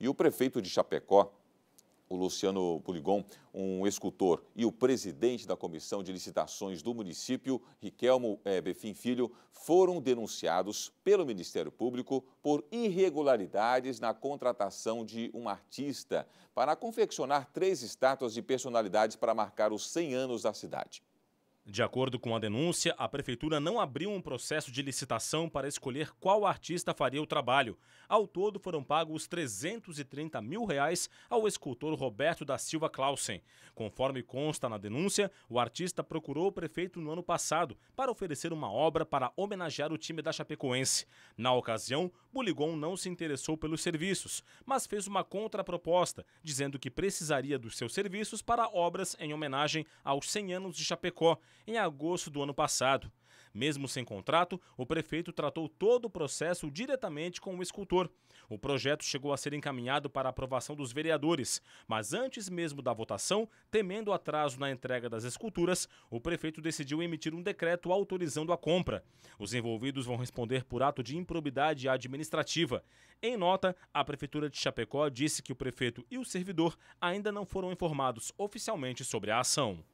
E o prefeito de Chapecó, o Luciano Poligon, um escultor, e o presidente da comissão de licitações do município, Riquelmo é, Befim Filho, foram denunciados pelo Ministério Público por irregularidades na contratação de um artista para confeccionar três estátuas de personalidades para marcar os 100 anos da cidade. De acordo com a denúncia, a prefeitura não abriu um processo de licitação para escolher qual artista faria o trabalho. Ao todo, foram pagos 330 mil reais ao escultor Roberto da Silva Clausen. Conforme consta na denúncia, o artista procurou o prefeito no ano passado para oferecer uma obra para homenagear o time da Chapecoense. Na ocasião, Buligon não se interessou pelos serviços, mas fez uma contraproposta, dizendo que precisaria dos seus serviços para obras em homenagem aos 100 anos de Chapecó em agosto do ano passado. Mesmo sem contrato, o prefeito tratou todo o processo diretamente com o escultor. O projeto chegou a ser encaminhado para aprovação dos vereadores, mas antes mesmo da votação, temendo atraso na entrega das esculturas, o prefeito decidiu emitir um decreto autorizando a compra. Os envolvidos vão responder por ato de improbidade administrativa. Em nota, a prefeitura de Chapecó disse que o prefeito e o servidor ainda não foram informados oficialmente sobre a ação.